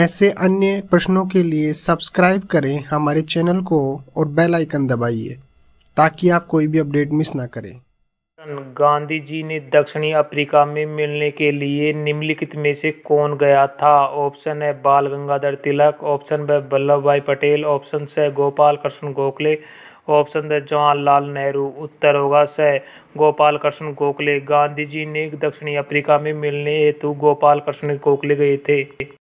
ऐसे अन्य प्रश्नों के लिए सब्सक्राइब करें हमारे चैनल को और बेल आइकन दबाइए ताकि आप कोई भी अपडेट मिस ना करें गांधी जी ने दक्षिणी अफ्रीका में मिलने के लिए निम्नलिखित में से कौन गया था ऑप्शन है बाल गंगाधर तिलक ऑप्शन ब वल्लभ भाई पटेल ऑप्शन से गोपाल कृष्ण गोखले ऑप्शन द जवाहरलाल नेहरू उत्तर होगा स गोपाल कृष्ण गोखले गांधी जी ने दक्षिणी अफ्रीका में मिलने हेतु गोपाल कृष्ण गोखले गए थे